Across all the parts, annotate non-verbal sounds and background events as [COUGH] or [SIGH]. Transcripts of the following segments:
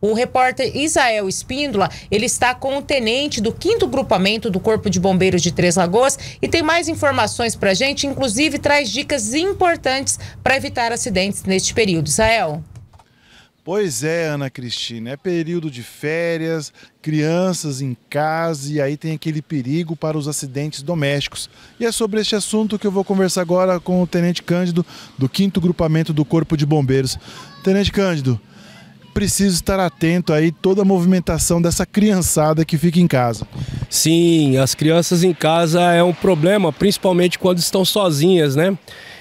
O repórter Isael Espíndola, ele está com o tenente do 5 Grupamento do Corpo de Bombeiros de Três Lagoas e tem mais informações para a gente, inclusive traz dicas importantes para evitar acidentes neste período. Isael. Pois é, Ana Cristina, é período de férias, crianças em casa e aí tem aquele perigo para os acidentes domésticos. E é sobre este assunto que eu vou conversar agora com o Tenente Cândido do 5 Grupamento do Corpo de Bombeiros. Tenente Cândido, preciso estar atento aí toda a movimentação dessa criançada que fica em casa. Sim, as crianças em casa é um problema, principalmente quando estão sozinhas, né?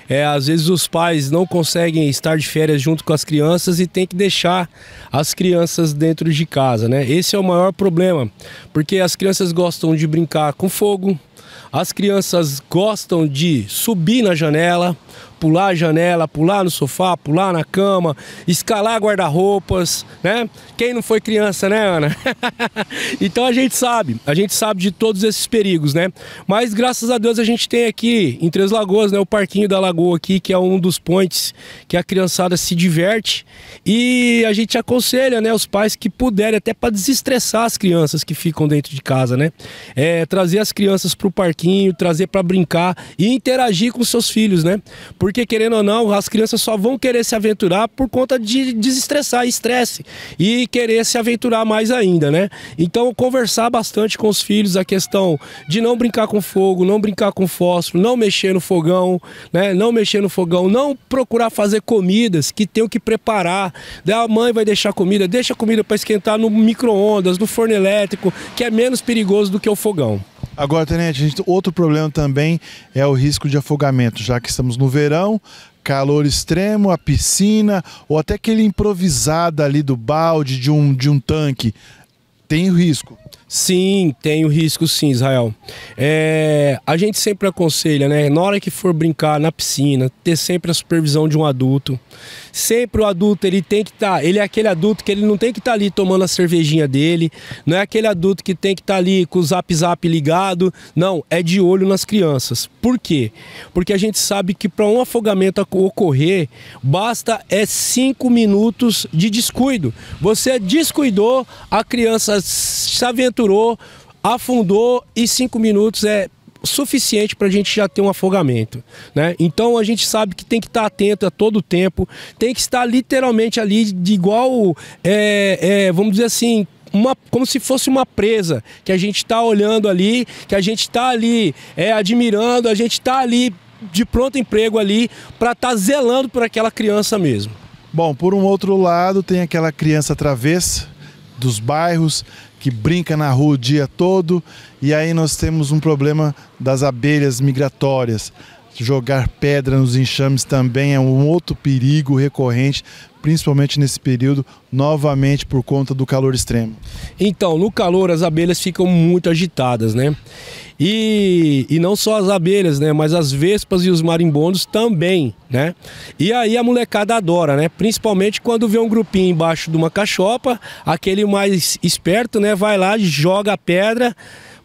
É, às vezes os pais não conseguem estar de férias junto com as crianças e tem que deixar as crianças dentro de casa, né? Esse é o maior problema, porque as crianças gostam de brincar com fogo, as crianças gostam de subir na janela, pular a janela, pular no sofá, pular na cama, escalar guarda-roupas, né? Quem não foi criança, né, Ana? [LAUGHS] então a gente sabe, a gente sabe de todos esses perigos, né? Mas graças a Deus a gente tem aqui em Três Lagoas, né, o parquinho da Lagoa lagoa aqui, que é um dos pontes que a criançada se diverte. E a gente aconselha, né, os pais que puderem, até para desestressar as crianças que ficam dentro de casa, né? É, trazer as crianças para o parquinho, trazer para brincar e interagir com seus filhos, né? Porque, querendo ou não, as crianças só vão querer se aventurar por conta de desestressar, estresse e querer se aventurar mais ainda, né? Então, conversar bastante com os filhos a questão de não brincar com fogo, não brincar com fósforo, não mexer no fogão, né? Não não mexer no fogão, não procurar fazer comidas que tenho que preparar. Daí ah, a mãe vai deixar comida, deixa comida para esquentar no micro-ondas, no forno elétrico, que é menos perigoso do que o fogão. Agora, Tenente, gente, outro problema também é o risco de afogamento, já que estamos no verão, calor extremo, a piscina ou até aquele improvisado ali do balde de um, de um tanque. Tem risco. Sim, tem o risco sim, Israel. É, a gente sempre aconselha, né? Na hora que for brincar na piscina, ter sempre a supervisão de um adulto. Sempre o adulto, ele tem que estar, tá, ele é aquele adulto que ele não tem que estar tá ali tomando a cervejinha dele, não é aquele adulto que tem que estar tá ali com o zap zap ligado, não, é de olho nas crianças. Por quê? Porque a gente sabe que para um afogamento ocorrer, basta é cinco minutos de descuido. Você descuidou, a criança se aventurou, afundou e cinco minutos é suficiente para a gente já ter um afogamento, né? Então a gente sabe que tem que estar tá atento a todo tempo, tem que estar literalmente ali de igual, é, é, vamos dizer assim, uma, como se fosse uma presa que a gente está olhando ali, que a gente está ali é, admirando, a gente está ali de pronto emprego ali para estar tá zelando por aquela criança mesmo. Bom, por um outro lado, tem aquela criança travessa dos bairros que brinca na rua o dia todo e aí nós temos um problema das abelhas migratórias. Jogar pedra nos enxames também é um outro perigo recorrente, principalmente nesse período, novamente por conta do calor extremo. Então, no calor as abelhas ficam muito agitadas, né? E, e não só as abelhas, né? Mas as vespas e os marimbondos também, né? E aí a molecada adora, né? Principalmente quando vê um grupinho embaixo de uma cachopa, aquele mais esperto, né? Vai lá, joga a pedra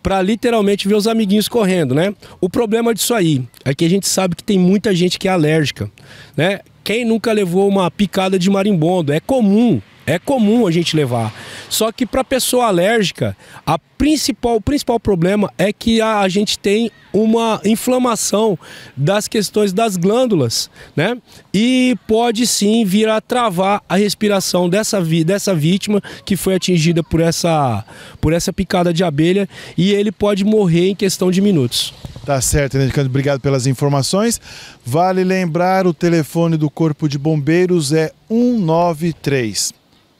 para literalmente ver os amiguinhos correndo, né? O problema disso aí é que a gente sabe que tem muita gente que é alérgica, né? Quem nunca levou uma picada de marimbondo? É comum, é comum a gente levar. Só que para pessoa alérgica, a principal, o principal problema é que a, a gente tem uma inflamação das questões das glândulas, né? E pode sim vir a travar a respiração dessa, dessa vítima que foi atingida por essa, por essa picada de abelha e ele pode morrer em questão de minutos. Tá certo, Nandicando, obrigado pelas informações. Vale lembrar, o telefone do Corpo de Bombeiros é 193.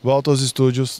Volta aos estúdios.